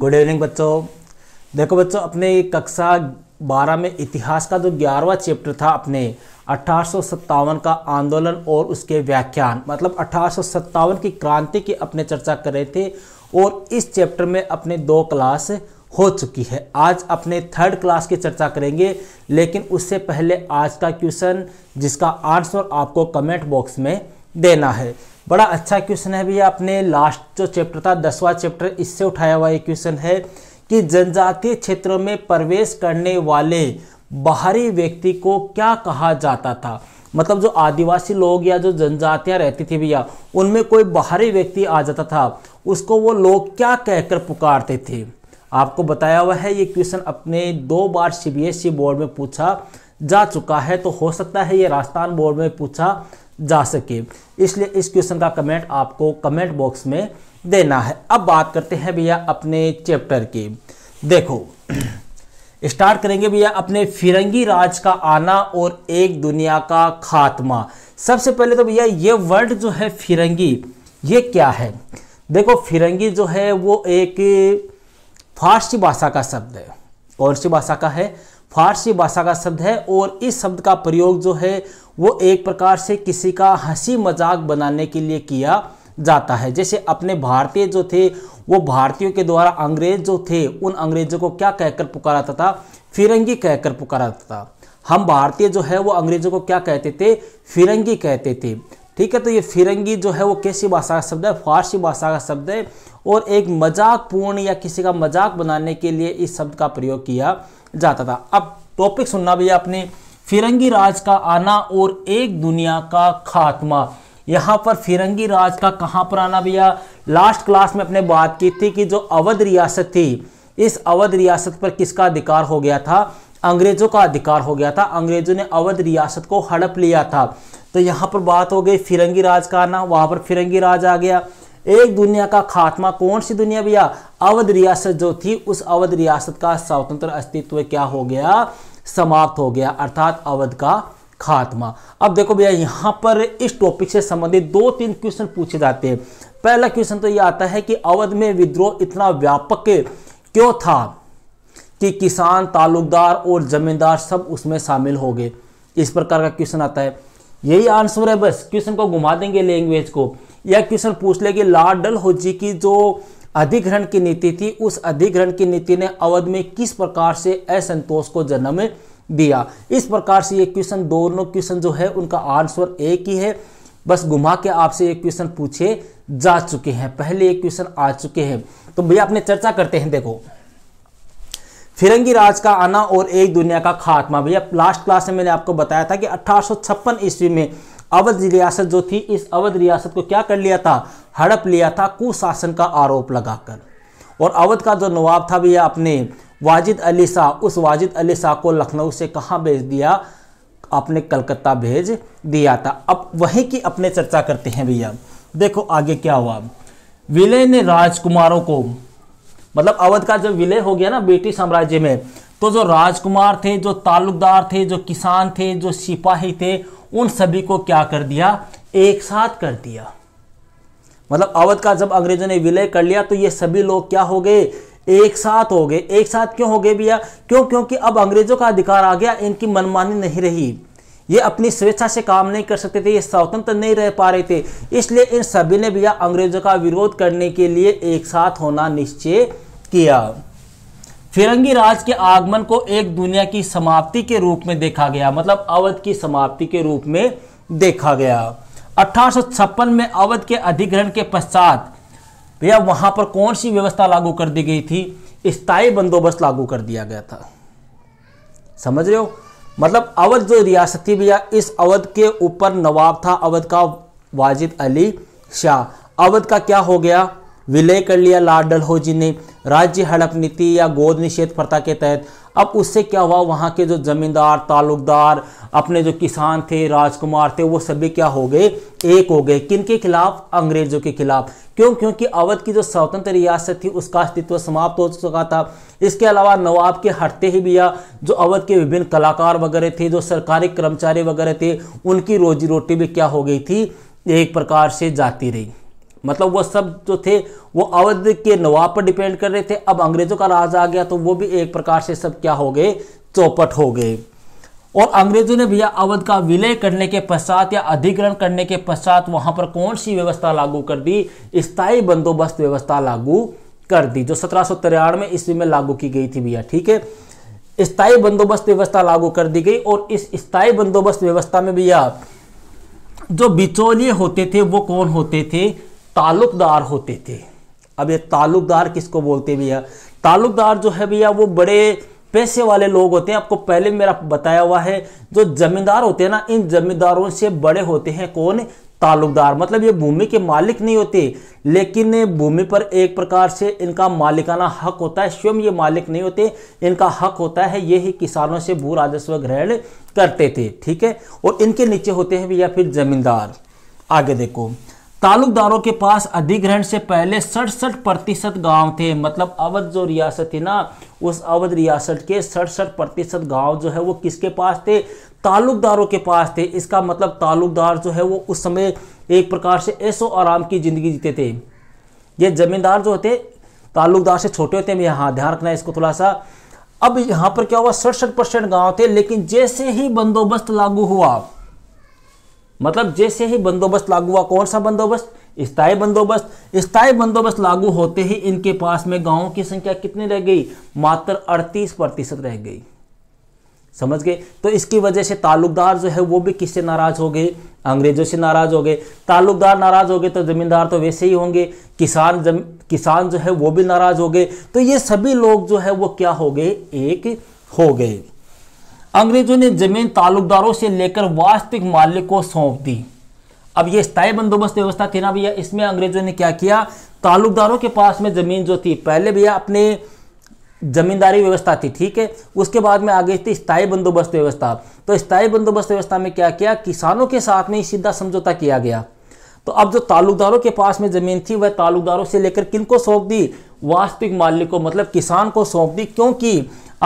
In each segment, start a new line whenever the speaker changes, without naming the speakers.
good evening बच्चों देखो बच्चों अपने कक्षा बारह में इतिहास का जो ग्यारहवा चैप्टर था अपने अठारह का आंदोलन और उसके व्याख्यान मतलब अठारह की क्रांति की अपने चर्चा कर रहे थे और इस चैप्टर में अपने दो क्लास हो चुकी है आज अपने थर्ड क्लास की चर्चा करेंगे लेकिन उससे पहले आज का क्वेश्चन जिसका आंसर आपको कमेंट बॉक्स में देना है बड़ा अच्छा क्वेश्चन है भैया अपने लास्ट जो चैप्टर था दसवां चैप्टर इससे उठाया हुआ ये क्वेश्चन है कि जनजातीय क्षेत्रों में प्रवेश करने वाले बाहरी व्यक्ति को क्या कहा जाता था मतलब जो आदिवासी लोग या जो जनजातियां रहती थी भैया उनमें कोई बाहरी व्यक्ति आ जाता था उसको वो लोग क्या कहकर पुकारते थे आपको बताया हुआ है ये क्वेश्चन अपने दो बार सीबीएसई बोर्ड e में पूछा जा चुका है तो हो सकता है ये राजस्थान बोर्ड में पूछा जा सके इसलिए इस क्वेश्चन का कमेंट आपको कमेंट बॉक्स में देना है अब बात करते हैं भैया अपने चैप्टर की देखो स्टार्ट करेंगे भैया अपने फिरंगी राज का आना और एक दुनिया का खात्मा सबसे पहले तो भैया ये वर्ड जो है फिरंगी ये क्या है देखो फिरंगी जो है वो एक फारसी भाषा का शब्द है कौन सी भाषा का है फारसी भाषा का शब्द है और इस शब्द का प्रयोग जो है वो एक प्रकार से किसी का हंसी मजाक बनाने के लिए किया जाता है जैसे अपने भारतीय जो थे वो भारतीयों के द्वारा अंग्रेज जो थे उन अंग्रेजों को क्या कहकर पुकारा था फिरंगी कहकर पुकारा था हम भारतीय जो है वो अंग्रेजों को क्या कहते थे फिरंगी कहते थे ठीक है तो ये फिरंगी जो है वो कैसी भाषा का शब्द है फारसी भाषा का शब्द है और एक मजाक पूर्ण या किसी का मजाक बनाने के लिए इस शब्द का प्रयोग किया जाता था अब टॉपिक सुनना भैया अपने फिरंगी राज का आना और एक दुनिया का खात्मा यहाँ पर फिरंगी राज का कहाँ पर आना भैया लास्ट क्लास में अपने बात की थी कि जो अवध रियासत थी इस अवध रियासत पर किसका अधिकार हो गया था अंग्रेजों का अधिकार हो गया था अंग्रेजों ने अवध रियासत को हड़प लिया था तो यहाँ पर बात हो गई फिरंगी राज का आना वहाँ पर फिरंगी राज आ गया एक दुनिया का खात्मा कौन सी दुनिया भैया अवध रियासत जो थी उस अवध रियासत का स्वतंत्र अस्तित्व क्या हो गया समाप्त हो गया अर्थात अवध का खात्मा अब देखो भैया यहाँ पर इस टॉपिक से संबंधित दो तीन क्वेश्चन पूछे जाते हैं पहला क्वेश्चन तो ये आता है कि अवध में विद्रोह इतना व्यापक क्यों था कि किसान तालुकदार और जमींदार सब उसमें शामिल हो गए इस प्रकार का क्वेश्चन आता है यही आंसर है बस क्वेश्चन को घुमा देंगे लैंग्वेज को यह क्वेश्चन पूछ ले कि लॉर्ड डल होजी की जो अधिग्रहण की नीति थी उस अधिग्रहण की नीति ने अवध में किस प्रकार से असंतोष को जन्म दिया इस प्रकार से ये क्वेश्चन दोनों क्वेश्चन जो है उनका आंसर एक ही है बस घुमा के आपसे ये क्वेश्चन पूछे जा चुके हैं पहले ये क्वेश्चन आ चुके हैं तो भैया अपने चर्चा करते हैं देखो फिरंगी राज का आना और एक दुनिया का खात्मा भैया लास्ट क्लास में मैंने आपको बताया था कि अठारह ईस्वी में अवध रियासत जो थी इस अवध रियासत को क्या कर लिया था हड़प लिया था कुशासन का आरोप लगाकर और अवध का जो नवाब था भैया अपने वाजिद अली शाह उस वाजिद अली शाह को लखनऊ से कहाँ भेज दिया अपने कलकत्ता भेज दिया था अब वहीं की अपने चर्चा करते हैं भैया देखो आगे क्या हुआ विलय ने राजकुमारों को मतलब अवध का जब विलय हो गया ना ब्रिटिश साम्राज्य में तो जो राजकुमार थे जो ताल्लुकदार थे जो किसान थे जो सिपाही थे उन सभी को क्या कर दिया एक साथ कर दिया मतलब अवध का जब अंग्रेजों ने विलय कर लिया तो ये सभी लोग क्या हो गए एक साथ हो गए एक साथ क्यों हो गए भैया क्यों क्योंकि अब अंग्रेजों का अधिकार आ गया इनकी मनमानी नहीं रही ये अपनी स्वेच्छा से काम नहीं कर सकते थे ये स्वतंत्र नहीं रह पा रहे थे इसलिए इन सभी ने भैया अंग्रेजों का विरोध करने के लिए एक साथ होना निश्चय किया फिरंगी राज के आगमन को एक दुनिया की समाप्ति के रूप में देखा गया मतलब अवध की समाप्ति के रूप में देखा गया अठारह में अवध के अधिग्रहण के पश्चात भैया वहां पर कौन सी व्यवस्था लागू कर दी गई थी स्थायी बंदोबस्त लागू कर दिया गया था समझ रहे हो मतलब अवध जो रियासत थी भैया इस अवध के ऊपर नवाब था अवध का वाजिद अली शाह अवध का क्या हो गया विलय कर लिया लाल डलहौजी ने राज्य हड़प नीति या गोद निषेध प्रथा के तहत अब उससे क्या हुआ वहाँ के जो जमींदार ताल्लुकदार अपने जो किसान थे राजकुमार थे वो सभी क्या हो गए एक हो गए किन के खिलाफ अंग्रेजों के खिलाफ क्यों क्योंकि अवध की जो स्वतंत्र रियासत थी उसका अस्तित्व समाप्त हो चुका था इसके अलावा नवाब के हटते ही भी या जो अवध के विभिन्न कलाकार वगैरह थे जो सरकारी कर्मचारी वगैरह थे उनकी रोजी रोटी भी क्या हो गई थी एक प्रकार से जाती रही मतलब वो सब जो थे वो अवध के नवाब पर डिपेंड कर रहे थे अब अंग्रेजों का राज आ गया तो वो भी एक प्रकार से सब क्या हो गए चौपट हो गए और अंग्रेजों ने भैया अवध का विलय करने के पश्चात या अधिग्रहण करने के पश्चात वहां पर कौन सी व्यवस्था लागू कर दी स्थायी बंदोबस्त व्यवस्था लागू कर दी जो सत्रह में ईस्वी में लागू की गई थी भैया ठीक है स्थायी बंदोबस्त व्यवस्था लागू कर दी गई और इस स्थायी बंदोबस्त व्यवस्था में भैया जो बिचौलिए होते थे वो कौन होते थे ताल्लुकदार होते थे अब ये ताल्लुकदार किसको बोलते भैया ताल्लुकदार जो है भैया वो बड़े पैसे वाले लोग होते हैं आपको पहले मेरा बताया हुआ है जो जमींदार होते हैं ना इन जमींदारों से बड़े होते हैं कौन ताल्लुकदार मतलब ये भूमि के मालिक नहीं होते लेकिन भूमि पर एक प्रकार से इनका मालिकाना हक होता है स्वयं ये मालिक नहीं होते इनका हक होता है ये ही किसानों से भू राजस्व ग्रहण करते थे ठीक है और इनके नीचे होते हैं भैया फिर जमींदार आगे देखो ताल्लुकदारों के पास अधिग्रहण से पहले सड़सठ प्रतिशत गाँव थे मतलब अवध जो रियासत थी ना उस अवध रियासत के सड़सठ प्रतिशत गाँव जो है वो किसके पास थे ताल्लुकदारों के पास थे इसका मतलब ताल्लुकदार जो है वो उस समय एक प्रकार से ऐसो आराम की ज़िंदगी जीते थे ये जमींदार जो होते ताल्लुकदार से छोटे होते हैं यहाँ ध्यान रखना इसको थोड़ा सा अब यहाँ पर क्या हुआ सड़सठ परसेंट गाँव थे लेकिन जैसे ही बंदोबस्त लागू हुआ मतलब जैसे ही बंदोबस्त लागू हुआ कौन सा बंदोबस्त स्थायी बंदोबस्त स्थायी बंदोबस्त लागू होते ही इनके पास में गांवों की संख्या कितनी रह गई मात्र अड़तीस प्रतिशत रह गई समझ गए तो इसकी वजह से ताल्लुकदार जो है वो भी किससे नाराज हो गए अंग्रेजों से नाराज हो गए ताल्लुकदार नाराज हो गए तो जमींदार तो वैसे ही होंगे किसान जम किसान जो है वो भी नाराज हो गए तो ये सभी लोग जो है वो क्या हो गए एक हो गए अंग्रेजों ने जमीन ताल्लुकदारों से लेकर वास्तविक मालिक को सौंप दी अब ये स्थायी बंदोबस्त व्यवस्था थी ना भैया इसमें अंग्रेजों ने क्या किया ताल्लुकदारों के पास में ज़मीन जो थी पहले भैया अपने जमींदारी व्यवस्था थी ठीक है उसके बाद में आगे थी स्थायी बंदोबस्त व्यवस्था तो स्थायी बंदोबस्त व्यवस्था में क्या किया किसानों के साथ में सीधा समझौता किया गया तो अब जो ताल्लुकदारों के पास में ज़मीन थी वह ताल्लुकदारों से लेकर किन को सौंप दी वास्तविक मालिक को मतलब किसान को सौंप दी क्योंकि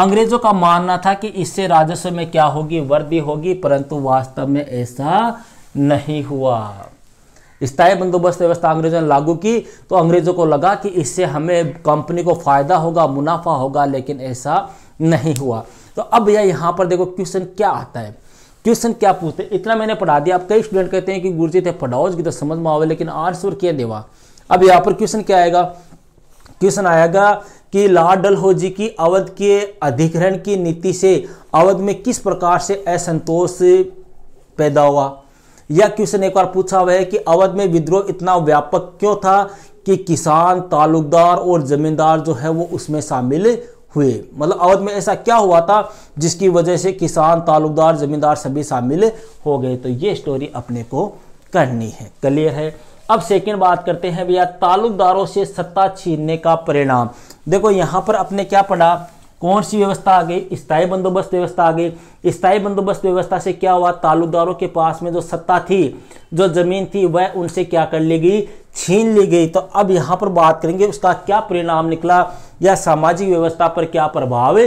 अंग्रेजों का मानना था कि इससे राजस्व में क्या होगी वृद्धि होगी परंतु वास्तव में ऐसा नहीं हुआ स्थायी बंदोबस्त व्यवस्था अंग्रेजों ने लागू की तो अंग्रेजों को लगा कि इससे हमें कंपनी को फायदा होगा मुनाफा होगा लेकिन ऐसा नहीं हुआ तो अब यह यहाँ पर देखो क्वेश्चन क्या आता है क्वेश्चन क्या पूछते हैं इतना मैंने पढ़ा दिया आप कई स्टूडेंट कहते हैं कि गुरुजी थे पढ़ाओ की तो समझ में आवे लेकिन आर्ट्स और क्या देवा अब यहाँ पर क्वेश्चन क्या आएगा क्वेश्चन आएगा कि लॉर्ड डलहौजी की अवध के अधिग्रहण की नीति से अवध में किस प्रकार से असंतोष पैदा हुआ यह क्वेश्चन एक बार पूछा हुआ है कि अवध में विद्रोह इतना व्यापक क्यों था कि किसान तालुकदार और जमींदार जो है वो उसमें शामिल हुए मतलब अवध में ऐसा क्या हुआ था जिसकी वजह से किसान तालुकदार जमींदार सभी शामिल हो गए तो ये स्टोरी अपने को करनी है क्लियर है अब सेकेंड बात करते हैं भैया ताल्लुकदारों से सत्ता छीनने का परिणाम देखो यहाँ पर अपने क्या पढ़ा कौन सी व्यवस्था आ गई स्थायी बंदोबस्त व्यवस्था आ गई स्थायी बंदोबस्त व्यवस्था से क्या हुआ तालुकदारों के पास में जो सत्ता थी जो जमीन थी वह उनसे क्या कर ली गई छीन ली गई तो अब यहाँ पर बात करेंगे उसका क्या परिणाम निकला या सामाजिक व्यवस्था पर क्या प्रभाव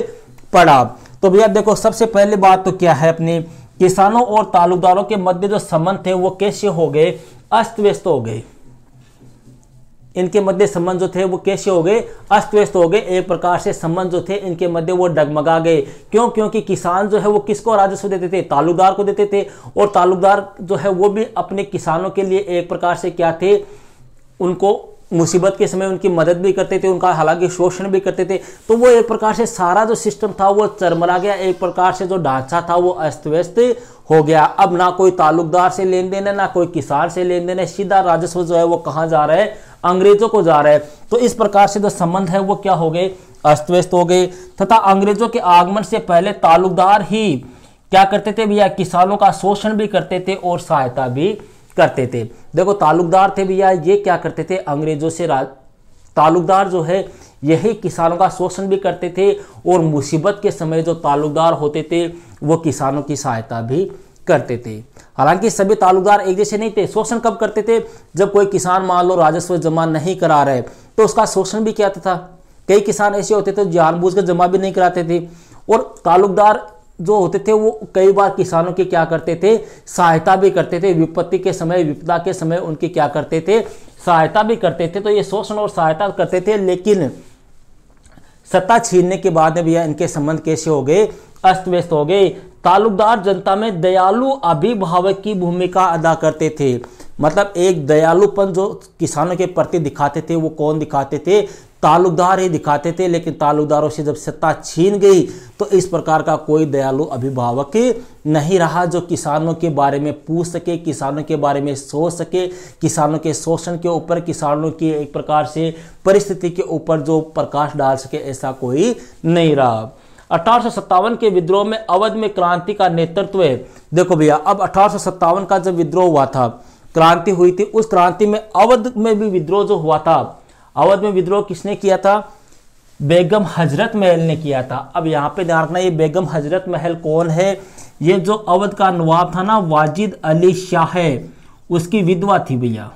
पड़ा तो भैया देखो सबसे पहले बात तो क्या है अपनी किसानों और तालुकदारों के मध्य जो संबंध थे वो कैसे हो गए अस्त व्यस्त हो गए इनके मध्य संबंध जो थे वो कैसे हो गए अस्त व्यस्त हो गए एक प्रकार से संबंध जो थे इनके मध्य वो डगमगा गए क्यों क्योंकि किसान जो है वो किसको राजस्व देते थे तालुकदार को देते थे और तालुकदार जो है वो भी अपने किसानों के लिए एक प्रकार से क्या थे उनको मुसीबत के समय उनकी मदद भी करते थे उनका हालांकि शोषण भी करते थे तो वो एक प्रकार से सारा जो सिस्टम था वो चरमरा गया एक प्रकार से जो ढांचा था वो अस्त व्यस्त हो गया अब ना कोई ताल्लुकदार से लेन देन है ना कोई किसान से लेन देन है सीधा राजस्व जो है वो कहाँ जा रहा है अंग्रेजों को जा रहा है तो इस प्रकार से जो संबंध है वो क्या हो गए अस्त व्यस्त हो गए तथा अंग्रेजों के आगमन से पहले ताल्लुकदार ही क्या करते थे भैया किसानों का शोषण भी करते थे और सहायता भी करते थे देखो ताल्लुकदार थे भैया ये क्या करते थे अंग्रेजों से ताल्लुकदार जो है यही किसानों का शोषण भी करते थे और मुसीबत के समय जो तालुकदार होते थे वो किसानों की सहायता भी करते थे हालांकि सभी तालुकदार एक जैसे नहीं थे शोषण कब करते थे जब कोई किसान मान लो राजस्व जमा नहीं करा रहे तो उसका शोषण भी किया था कई किसान ऐसे होते थे जानबूझ जमा भी नहीं कराते थे और ताल्लुकदार जो होते थे वो कई बार किसानों की क्या करते थे सहायता भी करते थे विपत्ति के समय विपदा के समय उनकी क्या करते थे सहायता भी करते थे तो ये शोषण और सहायता करते थे लेकिन सत्ता छीनने के बाद में भैया इनके संबंध कैसे हो गए अस्त व्यस्त हो गए तालुकदार जनता में दयालु अभिभावक की भूमिका अदा करते थे मतलब एक दयालुपन जो किसानों के प्रति दिखाते थे वो कौन दिखाते थे ताल्लुकदार ही दिखाते थे लेकिन ताल्लुकदारों से जब सत्ता छीन गई तो इस प्रकार का कोई दयालु अभिभावक नहीं रहा जो किसानों के बारे में पूछ सके किसानों के बारे में सोच सके किसानों के शोषण के ऊपर किसानों की एक प्रकार से परिस्थिति के ऊपर जो प्रकाश डाल सके ऐसा कोई नहीं रहा अठारह के विद्रोह में अवध में क्रांति का नेतृत्व है देखो भैया अब अठारह का जब विद्रोह हुआ था क्रांति हुई थी उस क्रांति में अवध में भी विद्रोह जो हुआ था अवध में विद्रोह किसने किया था बेगम हजरत महल ने किया था अब यहाँ पे ध्यान रखना ये बेगम हजरत महल कौन है ये जो अवध का नवाब था ना वाजिद अली शाह है उसकी विधवा थी भैया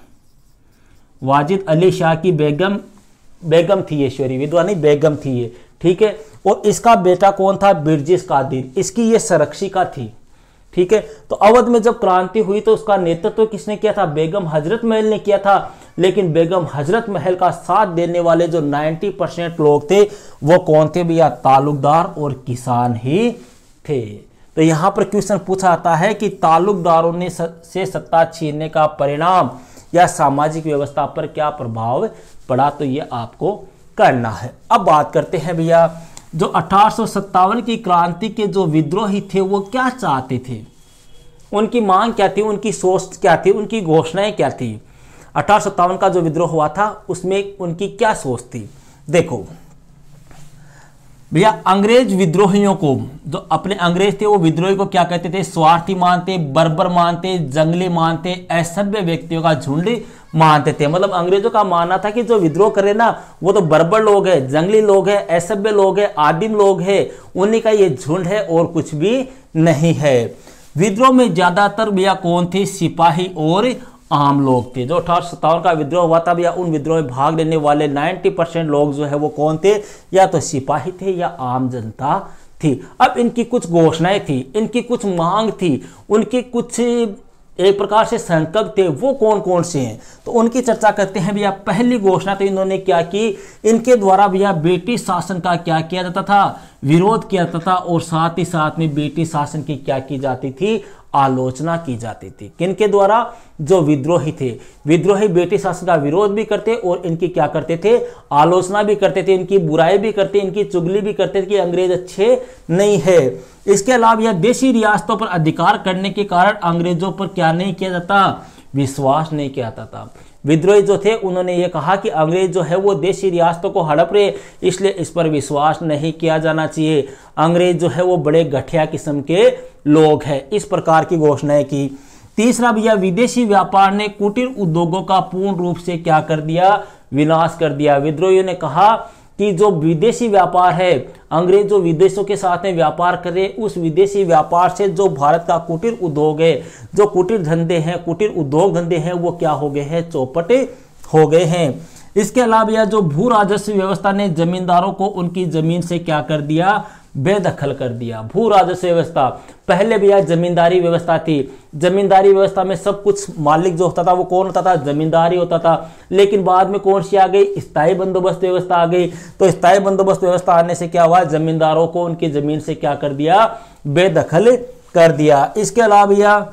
वाजिद अली शाह की बेगम बेगम थी ये विधवा नहीं बेगम थी ये ठीक है और इसका बेटा कौन था बिरजिस कादिर इसकी ये सरक्षिका थी ठीक है तो अवध में जब क्रांति हुई तो उसका नेतृत्व तो किसने किया था बेगम हजरत महल ने किया था लेकिन बेगम हजरत महल का साथ देने वाले जो 90 परसेंट लोग थे वो कौन थे भैया तालुकदार और किसान ही थे तो यहां पर क्वेश्चन पूछा आता है कि ताल्लुकदारों ने से सत्ता छीनने का परिणाम या सामाजिक व्यवस्था पर क्या प्रभाव पड़ा तो ये आपको करना है अब बात करते हैं भैया जो अठारह की क्रांति के जो विद्रोही थे वो क्या चाहते थे उनकी मांग क्या थी उनकी सोच क्या थी उनकी घोषणाएं क्या थी अठारह का जो विद्रोह हुआ था उसमें उनकी क्या सोच थी देखो भैया अंग्रेज विद्रोहियों को जो अपने अंग्रेज थे वो विद्रोही को क्या कहते थे स्वार्थी मानते बर्बर मानते जंगली मानते असभ्य व्यक्तियों का झुंड मानते थे मतलब अंग्रेजों का मानना था कि जो विद्रोह करे ना वो तो बर्बर लोग है जंगली लोग है असभ्य लोग है आदिम लोग है उन्हीं का ये झुंड है और कुछ भी नहीं है विद्रोह में ज्यादातर भैया कौन थे सिपाही और आम लोग थे जो अठारह सत्तावन का विद्रोह हुआ था या उन विद्रोह में भाग लेने वाले 90 परसेंट लोग जो है वो कौन थे या तो सिपाही थे या आम जनता थी अब इनकी कुछ घोषणाएं थी इनकी कुछ मांग थी उनकी कुछ एक प्रकार से संकल्प थे वो कौन कौन से हैं तो उनकी चर्चा करते हैं भैया पहली घोषणा तो इन्होंने क्या की इनके द्वारा भैया ब्रिटिश शासन का क्या किया जाता था विरोध किया जाता था और साथ ही साथ में ब्रिटिश शासन की क्या की जाती थी आलोचना की जाती थी किनके द्वारा जो विद्रोही थे विद्रोही ब्रिटिश शासन का विरोध भी करते और इनकी क्या करते थे आलोचना भी करते थे इनकी बुराई भी करते इनकी चुगली भी करते थे कि अंग्रेज अच्छे नहीं है इसके अलावा यह देशी रियासतों पर अधिकार करने के कारण अंग्रेजों पर क्या नहीं किया जाता विश्वास नहीं किया जाता था विद्रोही जो थे उन्होंने ये कहा कि अंग्रेज जो है वो देशी रियासतों को हड़प रहे इसलिए इस पर विश्वास नहीं किया जाना चाहिए अंग्रेज जो है वो बड़े गठिया किस्म के लोग हैं इस प्रकार की घोषणाएं की तीसरा भैया विदेशी व्यापार ने कुटीर उद्योगों का पूर्ण रूप से क्या कर दिया विनाश कर दिया विद्रोहियों ने कहा कि जो विदेशी व्यापार है अंग्रेज जो विदेशों के साथ में व्यापार करे उस विदेशी व्यापार से जो भारत का कुटीर उद्योग है जो कुटीर धंधे हैं कुटीर उद्योग धंधे हैं वो क्या हो गए हैं चौपटे हो गए हैं इसके अलावा यह जो भू राजस्व व्यवस्था ने जमींदारों को उनकी जमीन से क्या कर दिया बेदखल कर दिया भू राजस्व व्यवस्था पहले भी यह जमींदारी व्यवस्था थी जमींदारी व्यवस्था में सब कुछ मालिक जो होता था वो कौन होता था जमींदारी होता था लेकिन बाद में कौन सी आ गई स्थायी बंदोबस्त व्यवस्था आ गई तो स्थायी बंदोबस्त व्यवस्था आने से क्या हुआ जमींदारों को उनकी जमीन से क्या कर दिया बेदखल कर दिया इसके अलावा यह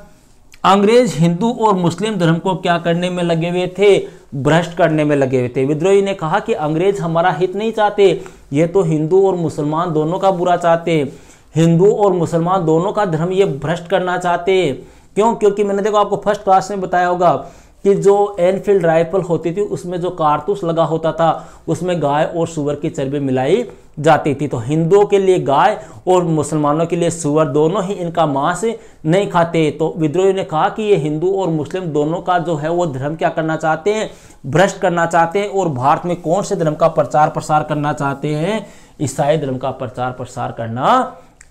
अंग्रेज हिंदू और मुस्लिम धर्म को क्या करने में लगे हुए थे भ्रष्ट करने में लगे हुए थे विद्रोही ने कहा कि अंग्रेज हमारा हित नहीं चाहते ये तो हिंदू और मुसलमान दोनों का बुरा चाहते हिंदू और मुसलमान दोनों का धर्म ये भ्रष्ट करना चाहते क्यों क्योंकि मैंने देखो आपको फर्स्ट क्लास में बताया होगा कि जो एनफील्ड राइफल होती थी उसमें जो कारतूस लगा होता था उसमें गाय और सुअर की चर्बी मिलाई जाती थी तो हिंदुओं के लिए गाय और मुसलमानों के लिए सुअर दोनों ही इनका मांस नहीं खाते तो विद्रोही ने कहा कि ये हिंदू और मुस्लिम दोनों का जो है वो धर्म क्या करना चाहते हैं भ्रष्ट करना चाहते हैं और भारत में कौन से धर्म का प्रचार प्रसार करना चाहते हैं ईसाई धर्म का प्रचार प्रसार करना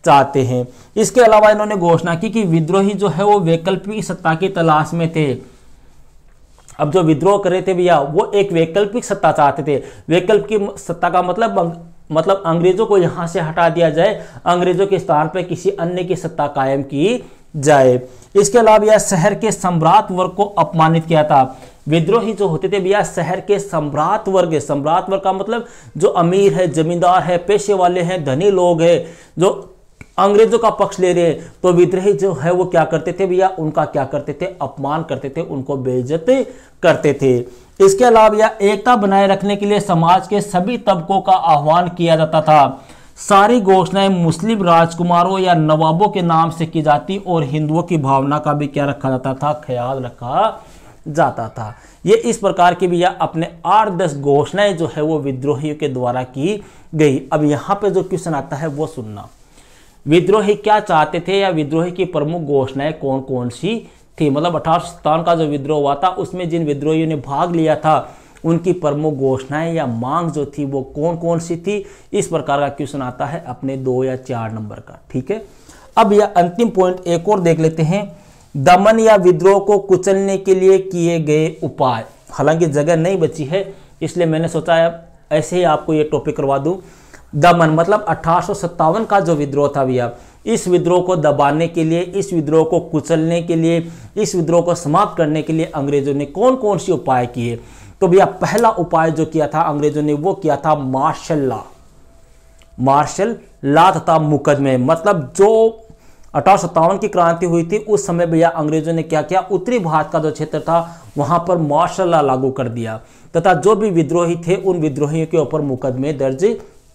चाहते हैं इसके अलावा इन्होंने घोषणा की कि विद्रोही जो है वो वैकल्पिक सत्ता की तलाश में थे अब जो विद्रोह कर रहे थे भैया वो एक वैकल्पिक सत्ता चाहते थे वैकल्पिक सत्ता का मतलब मतलब अंग्रेजों को यहाँ से हटा दिया जाए अंग्रेजों के स्थान पर किसी अन्य की सत्ता कायम की जाए इसके अलावा यह शहर के सम्राट वर्ग को अपमानित किया था विद्रोही जो होते थे भैया शहर के सम्राट वर्ग सम्राट वर्ग का मतलब जो अमीर है जमींदार है पेशे वाले हैं धनी लोग हैं जो अंग्रेजों का पक्ष ले रहे हैं तो विद्रोही जो है वो क्या करते थे भैया उनका क्या करते थे अपमान करते थे उनको बेइज्जत करते थे इसके अलावा यह एकता बनाए रखने के लिए समाज के सभी तबकों का आह्वान किया जाता था सारी घोषणाएं मुस्लिम राजकुमारों या नवाबों के नाम से की जाती और हिंदुओं की भावना का भी क्या रखा जाता था ख्याल रखा जाता था ये इस प्रकार की भी या अपने आठ दस घोषणाएं जो है वो विद्रोहियों के द्वारा की गई अब यहाँ पे जो क्वेश्चन आता है वो सुनना विद्रोही क्या चाहते थे या विद्रोही की प्रमुख घोषणाएं कौन कौन सी थी मतलब अठारह सौ का जो विद्रोह हुआ था उसमें जिन विद्रोहियों ने भाग लिया था उनकी प्रमुख घोषणाएं या मांग जो थी वो कौन कौन सी थी इस प्रकार का क्वेश्चन आता है अपने दो या चार नंबर का ठीक है अब यह अंतिम पॉइंट एक और देख लेते हैं दमन या विद्रोह को कुचलने के लिए किए गए उपाय हालांकि जगह नहीं बची है इसलिए मैंने सोचा ऐसे ही आपको ये टॉपिक करवा दूँ दमन मतलब अठारह का जो विद्रोह था भैया इस विद्रोह को दबाने के लिए इस विद्रोह को कुचलने के लिए इस विद्रोह को समाप्त करने के लिए अंग्रेजों ने कौन कौन से उपाय किए तो भैया पहला उपाय जो किया था अंग्रेजों ने वो किया था मार्शल ला मार्शल ला तथा मुकदमे मतलब जो अठारह की क्रांति हुई थी उस समय भैया अंग्रेजों ने क्या किया उत्तरी भारत का जो क्षेत्र था वहां पर मार्शल ला लागू कर दिया तथा जो भी विद्रोही थे उन विद्रोहियों के ऊपर मुकदमे दर्ज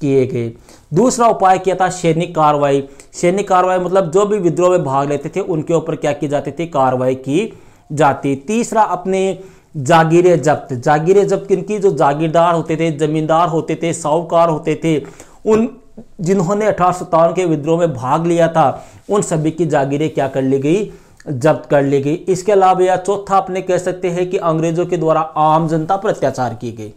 किए गए दूसरा उपाय किया था सैनिक कार्रवाई सैनिक कार्रवाई मतलब जो भी विद्रोह में भाग लेते थे उनके ऊपर क्या की जाती थी कार्रवाई की जाती तीसरा अपने जागीर जब्त जागीर जब्त इनकी जो जागीरदार होते थे जमींदार होते थे साहूकार होते थे उन जिन्होंने अठारह के विद्रोह में भाग लिया था उन सभी की जागीरें क्या कर ली गई जब्त कर ली गई इसके अलावा या चौथा अपने कह सकते हैं कि अंग्रेजों के द्वारा आम जनता पर अत्याचार की गई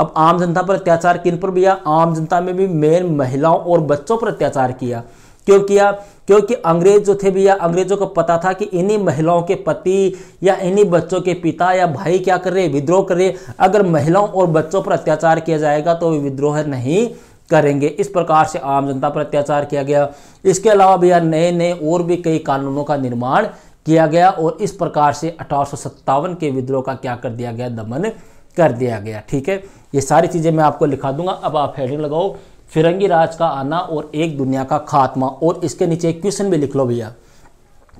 अब आम जनता पर अत्याचार किन पर भी आम जनता में भी मेन महिलाओं और बच्चों पर अत्याचार किया क्यों किया क्योंकि अंग्रेज जो थे भैया अंग्रेजों को पता था कि इन्हीं महिलाओं के पति या इन्हीं बच्चों के पिता या भाई क्या कर रहे विद्रोह कर रहे अगर महिलाओं और बच्चों पर अत्याचार किया जाएगा तो वे विद्रोह नहीं करेंगे इस प्रकार से आम जनता पर अत्याचार किया गया इसके अलावा भैया नए नए और भी कई कानूनों का निर्माण किया गया और इस प्रकार से अठारह के विद्रोह का क्या कर दिया गया दमन कर दिया गया ठीक है ये सारी चीज़ें मैं आपको लिखा दूंगा अब आप हेडिंग लगाओ फिरंगी राज का आना और एक दुनिया का खात्मा और इसके नीचे एक क्वेश्चन भी लिख लो भैया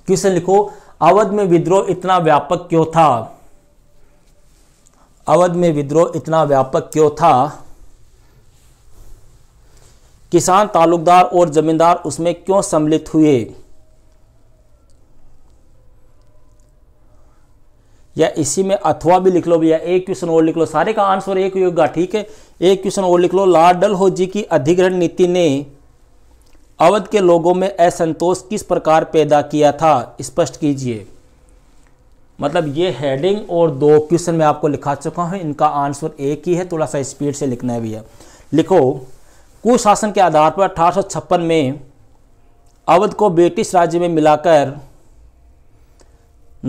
क्वेश्चन लिखो अवध में विद्रोह इतना व्यापक क्यों था अवध में विद्रोह इतना व्यापक क्यों था किसान तालुकदार और जमींदार उसमें क्यों सम्मिलित हुए या इसी में अथवा भी लिख लो भैया एक क्वेश्चन और लिख लो सारे का आंसर एक ही होगा ठीक है एक क्वेश्चन और लिख लो लाडल हो जी की अधिग्रहण नीति ने अवध के लोगों में असंतोष किस प्रकार पैदा किया था स्पष्ट कीजिए मतलब ये हेडिंग और दो क्वेश्चन में आपको लिखा चुका हूं इनका आंसर एक ही है थोड़ा सा स्पीड से लिखना है भैया लिखो कुशासन के आधार पर अठारह में अवध को ब्रिटिश राज्य में मिलाकर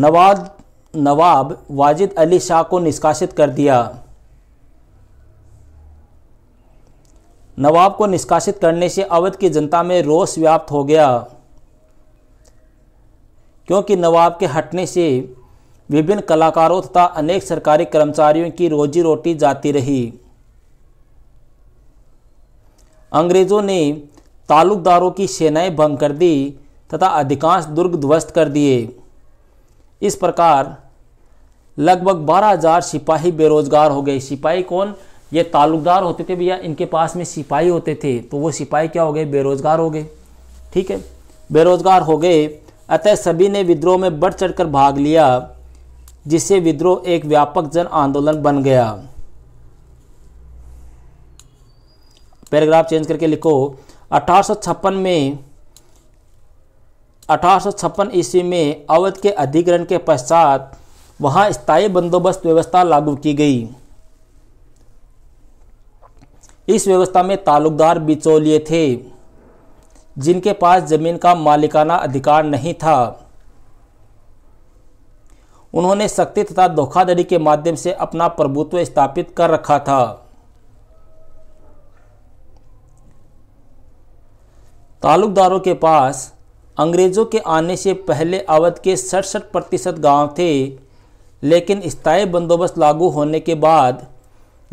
नवाद नवाब वाजिद अली शाह को निष्कासित कर दिया नवाब को निष्कासित करने से अवध की जनता में रोष व्याप्त हो गया क्योंकि नवाब के हटने से विभिन्न कलाकारों तथा अनेक सरकारी कर्मचारियों की रोजी रोटी जाती रही अंग्रेज़ों ने ताल्लुकदारों की सेनाएं भंग कर दी तथा अधिकांश दुर्ग ध्वस्त कर दिए इस प्रकार लगभग 12000 सिपाही बेरोजगार हो गए सिपाही कौन ये ताल्लुकदार होते थे भैया इनके पास में सिपाही होते थे तो वो सिपाही क्या हो गए बेरोजगार हो गए ठीक है बेरोजगार हो गए अतः सभी ने विद्रोह में बढ़ चढ़कर भाग लिया जिससे विद्रोह एक व्यापक जन आंदोलन बन गया पैराग्राफ चेंज करके लिखो अठारह में अठारह ईस्वी में अवध के अधिग्रहण के पश्चात वहां स्थायी बंदोबस्त व्यवस्था लागू की गई इस व्यवस्था में ताल्लुकदार बिचौलिए थे जिनके पास जमीन का मालिकाना अधिकार नहीं था उन्होंने शक्ति तथा धोखाधड़ी के माध्यम से अपना प्रभुत्व स्थापित कर रखा था ताल्लुकदारों के पास अंग्रेज़ों के आने से पहले अवध के सड़सठ प्रतिशत गांव थे लेकिन स्थायी बंदोबस्त लागू होने के बाद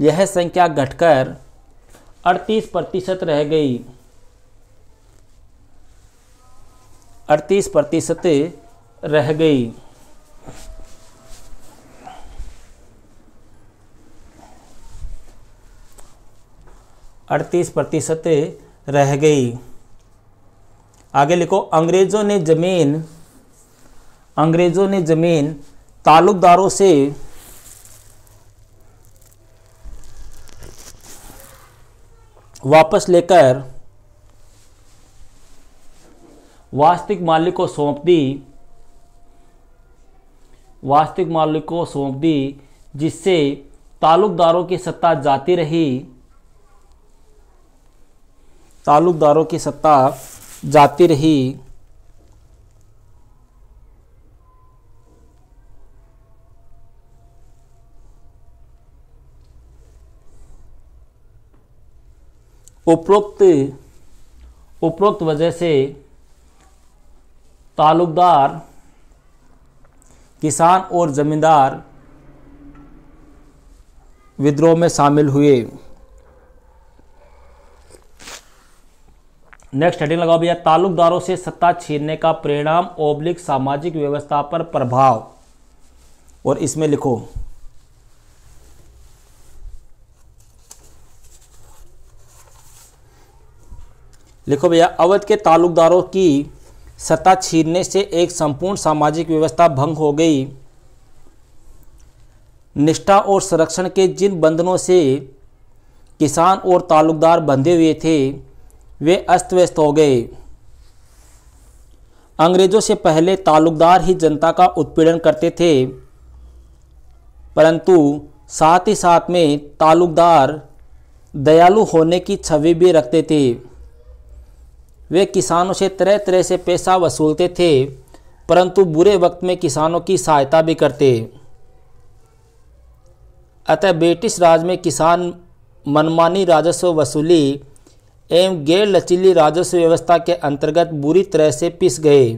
यह संख्या घटकर 38 प्रतिशत रह गई 38 प्रतिशत रह गई अड़तीस प्रतिशत रह गई आगे लिखो अंग्रेज़ों ने ज़मीन अंग्रेज़ों ने ज़मीन ताल्लुकदारों से वापस लेकर वास्तविक मालिक को सौंप दी वास्तविक मालिक को सौंप दी जिससे ताल्लुकदारों की सत्ता जाती रही ताल्लुकदारों की सत्ता जाती रही उपरोक्त उपरोक्त वजह से तालुकदार किसान और ज़मींदार विद्रोह में शामिल हुए नेक्स्ट हेडिंग लगाओ भैया तालुकदारों से सत्ता छीनने का परिणाम ओब्लिक सामाजिक व्यवस्था पर प्रभाव और इसमें लिखो लिखो भैया अवध के ताल्लुकदारों की सत्ता छीनने से एक संपूर्ण सामाजिक व्यवस्था भंग हो गई निष्ठा और संरक्षण के जिन बंधनों से किसान और ताल्लुकदार बंधे हुए थे वे अस्त व्यस्त हो गए अंग्रेजों से पहले ताल्लुकदार ही जनता का उत्पीड़न करते थे परंतु साथ ही साथ में ताल्लुकदार दयालु होने की छवि भी रखते थे वे किसानों से तरह तरह से पैसा वसूलते थे परंतु बुरे वक्त में किसानों की सहायता भी करते अतः ब्रिटिश राज में किसान मनमानी राजस्व वसूली एवं गैर लचीली राजस्व व्यवस्था के अंतर्गत बुरी तरह से पिस गए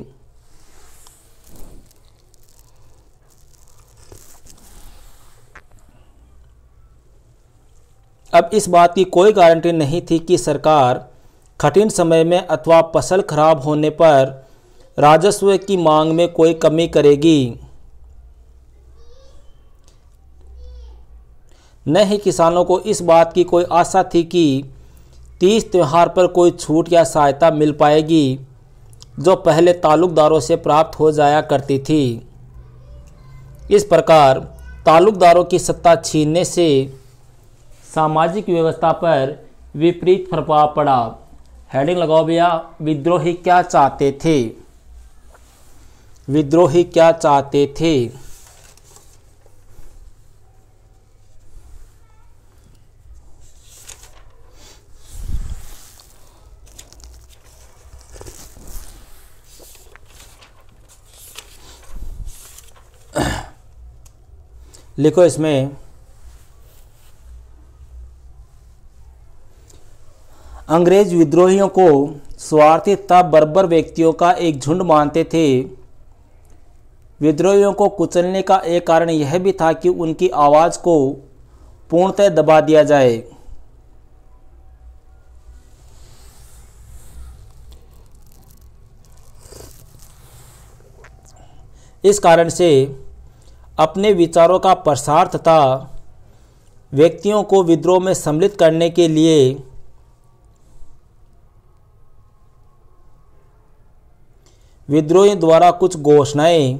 अब इस बात की कोई गारंटी नहीं थी कि सरकार कठिन समय में अथवा फसल खराब होने पर राजस्व की मांग में कोई कमी करेगी न ही किसानों को इस बात की कोई आशा थी कि तीज त्यौहार पर कोई छूट या सहायता मिल पाएगी जो पहले ताल्लुकदारों से प्राप्त हो जाया करती थी इस प्रकार ताल्लुकदारों की सत्ता छीनने से सामाजिक व्यवस्था पर विपरीत प्रभाव पड़ा हेडिंग लगाओ भैया विद्रोही क्या चाहते थे विद्रोही क्या चाहते थे लिखो इसमें अंग्रेज विद्रोहियों को स्वार्थी तथा बर्बर व्यक्तियों का एक झुंड मानते थे विद्रोहियों को कुचलने का एक कारण यह भी था कि उनकी आवाज़ को पूर्णतः दबा दिया जाए इस कारण से अपने विचारों का प्रसार तथा व्यक्तियों को विद्रोह में सम्मिलित करने के लिए विद्रोही द्वारा कुछ घोषणाएं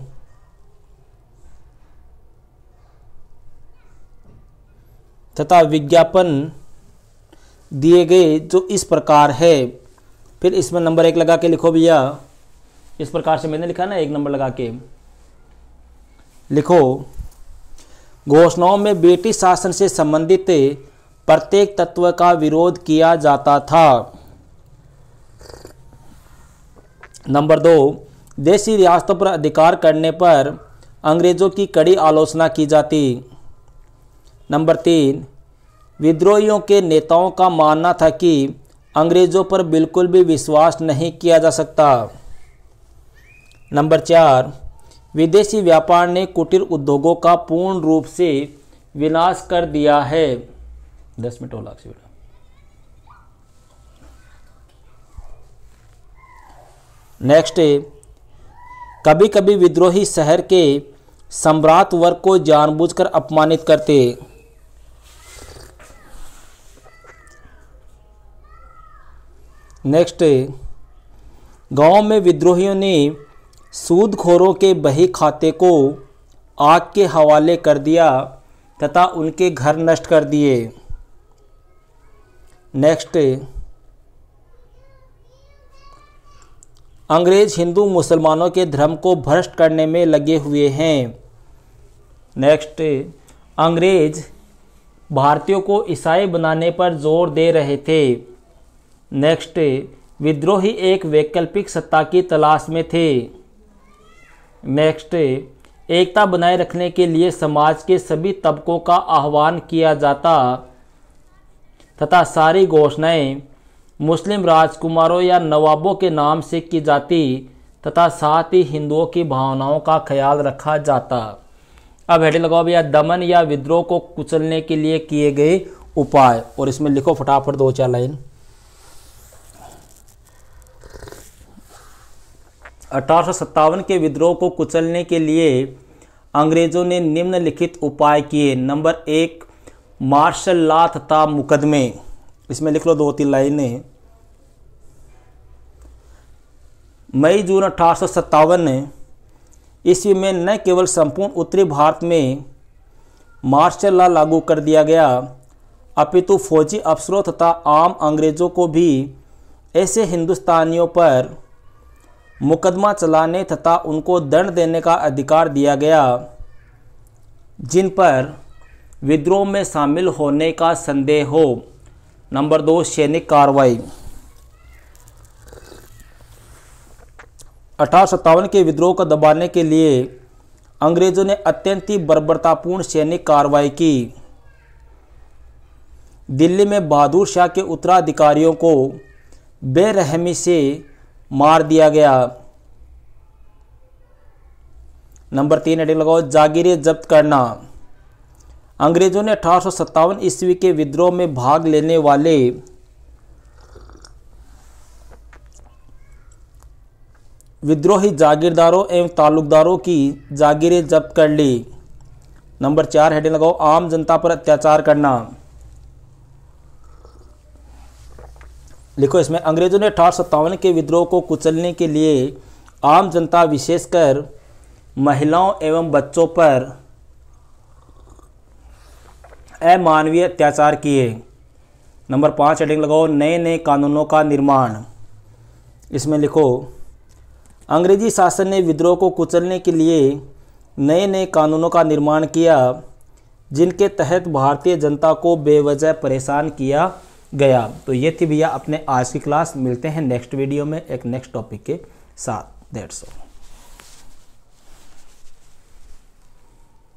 तथा विज्ञापन दिए गए जो इस प्रकार है फिर इसमें नंबर एक लगा के लिखो भैया इस प्रकार से मैंने लिखा ना एक नंबर लगा के लिखो घोषणाओं में ब्रिटिश शासन से संबंधित प्रत्येक तत्व का विरोध किया जाता था नंबर दो देशी रियासतों पर अधिकार करने पर अंग्रेज़ों की कड़ी आलोचना की जाती नंबर तीन विद्रोहियों के नेताओं का मानना था कि अंग्रेज़ों पर बिल्कुल भी विश्वास नहीं किया जा सकता नंबर चार विदेशी व्यापार ने कुटीर उद्योगों का पूर्ण रूप से विनाश कर दिया है दस मिनट और लाख नेक्स्ट कभी कभी विद्रोही शहर के सम्राट वर्ग को जानबूझकर अपमानित करते नेक्स्ट गांव में विद्रोहियों ने सूदखोरों के बही खाते को आग के हवाले कर दिया तथा उनके घर नष्ट कर दिए नेक्स्ट अंग्रेज हिंदू मुसलमानों के धर्म को भ्रष्ट करने में लगे हुए हैं नेक्स्ट अंग्रेज भारतीयों को ईसाई बनाने पर जोर दे रहे थे नेक्स्ट विद्रोही एक वैकल्पिक सत्ता की तलाश में थे नेक्स्ट एकता बनाए रखने के लिए समाज के सभी तबकों का आह्वान किया जाता तथा सारी घोषणाएं मुस्लिम राजकुमारों या नवाबों के नाम से की जाती तथा साथ ही हिंदुओं की भावनाओं का ख्याल रखा जाता अब हेडे लगाओ भैया दमन या विद्रोह को कुचलने के लिए किए गए उपाय और इसमें लिखो फटाफट दो चार लाइन अठारह के विद्रोह को कुचलने के लिए अंग्रेजों ने निम्नलिखित उपाय किए नंबर एक मार्शल ला तथा मुकदमे इसमें लिख लो दो तीन लाइनें मई जून अठारह ने ईस्वी में न केवल संपूर्ण उत्तरी भारत में मार्शल लॉ लागू कर दिया गया अपितु फौजी अफसरों तथा आम अंग्रेज़ों को भी ऐसे हिंदुस्तानियों पर मुकदमा चलाने तथा उनको दंड देने का अधिकार दिया गया जिन पर विद्रोह में शामिल होने का संदेह हो नंबर दो सैनिक कार्रवाई अठारह के विद्रोह को दबाने के लिए अंग्रेजों ने अत्यंत ही बर्बरतापूर्ण सैनिक कार्रवाई की दिल्ली में बहादुर शाह के उत्तराधिकारियों को बेरहमी से मार दिया गया नंबर तीन हेडिंग लगाओ जागीरें जब्त करना अंग्रेजों ने अठारह ईस्वी के विद्रोह में भाग लेने वाले विद्रोही जागीरदारों एवं ताल्लुकदारों की जागीरें जब्त कर ली नंबर चार हेडिंग लगाओ आम जनता पर अत्याचार करना लिखो इसमें अंग्रेजों ने अठारह के विद्रोह को कुचलने के लिए आम जनता विशेषकर महिलाओं एवं बच्चों पर अमानवीय अत्याचार किए नंबर पाँच हेडिंग लगाओ नए नए कानूनों का निर्माण इसमें लिखो अंग्रेजी शासन ने विद्रोह को कुचलने के लिए नए नए कानूनों का निर्माण किया जिनके तहत भारतीय जनता को बेवजह परेशान किया गया तो ये थी भैया अपने आज की क्लास मिलते हैं नेक्स्ट वीडियो में एक नेक्स्ट टॉपिक के साथ डेढ़ सौ